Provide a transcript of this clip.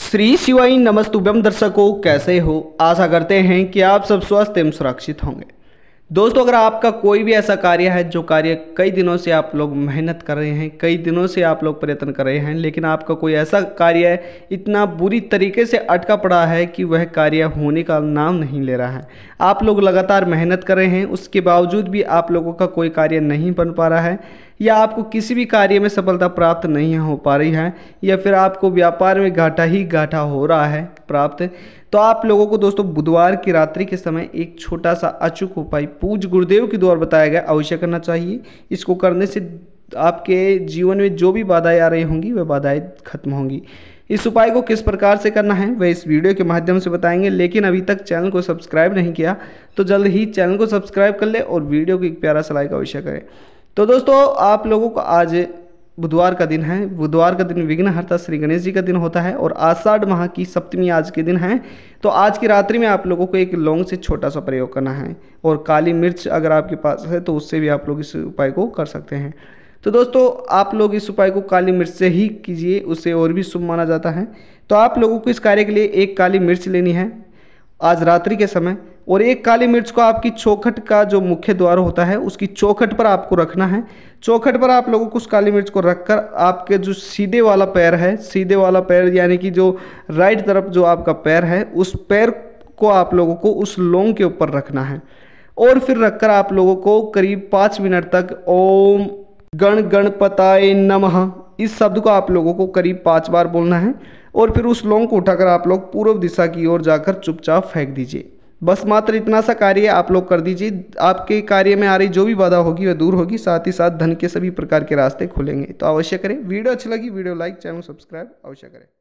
श्री शिवाई नमस्तुभ्यम दर्शकों कैसे हो आशा करते हैं कि आप सब स्वस्थ एवं सुरक्षित होंगे दोस्तों अगर आपका कोई भी ऐसा कार्य है जो कार्य कई दिनों से आप लोग मेहनत कर रहे हैं कई दिनों से आप लोग प्रयत्न कर रहे हैं लेकिन आपका कोई ऐसा कार्य इतना बुरी तरीके से अटका पड़ा है कि वह कार्य होने का नाम नहीं ले रहा है आप लोग लगातार मेहनत कर रहे हैं उसके बावजूद भी आप लोगों का कोई कार्य नहीं बन पा रहा है या आपको किसी भी कार्य में सफलता प्राप्त नहीं हो पा रही है या फिर आपको व्यापार में घाटा ही घाटा हो रहा है प्राप्त तो आप लोगों को दोस्तों बुधवार की रात्रि के समय एक छोटा सा अचूक उपाय पूज गुरुदेव के द्वारा बताया गया अवश्य करना चाहिए इसको करने से आपके जीवन में जो भी बाधाएं आ रही होंगी वह बाधाएं खत्म होंगी इस उपाय को किस प्रकार से करना है वह इस वीडियो के माध्यम से बताएंगे लेकिन अभी तक चैनल को सब्सक्राइब नहीं किया तो जल्द ही चैनल को सब्सक्राइब कर ले और वीडियो को एक प्यारा सा का अवश्य करें तो दोस्तों आप लोगों को आज बुधवार का दिन है बुधवार का दिन विघ्नहर्ता श्री गणेश जी का दिन होता है और आषाढ़ माह की सप्तमी आज के दिन है तो आज की रात्रि में आप लोगों को एक लौंग से छोटा सा प्रयोग करना है और काली मिर्च अगर आपके पास है तो उससे भी आप लोग इस उपाय को कर सकते हैं तो दोस्तों आप लोग इस उपाय को काली मिर्च से ही कीजिए उसे और भी शुभ माना जाता है तो आप लोगों को इस कार्य के लिए एक काली मिर्च लेनी है आज रात्रि के समय और एक काली मिर्च को आपकी चौखट का जो मुख्य द्वार होता है उसकी चौखट पर आपको रखना है चौखट पर आप लोगों को उस काली मिर्च को रखकर आपके जो सीधे वाला पैर है सीधे वाला पैर यानी कि जो राइट तरफ जो आपका पैर है उस पैर को आप लोगों को उस लोंग के ऊपर रखना है और फिर रखकर आप लोगों को करीब पाँच मिनट तक ओम गण गणपताय नमः इस शब्द को आप लोगों को करीब पाँच बार बोलना है और फिर उस लौंग को उठाकर आप लोग पूर्व दिशा की ओर जाकर चुपचाप फेंक दीजिए बस मात्र इतना सा कार्य आप लोग कर दीजिए आपके कार्य में आ रही जो भी बाधा होगी वह दूर होगी साथ ही साथ धन के सभी प्रकार के रास्ते खुलेंगे तो अवश्य करें वीडियो अच्छी लगी वीडियो लाइक चैनल सब्सक्राइब अवश्य करें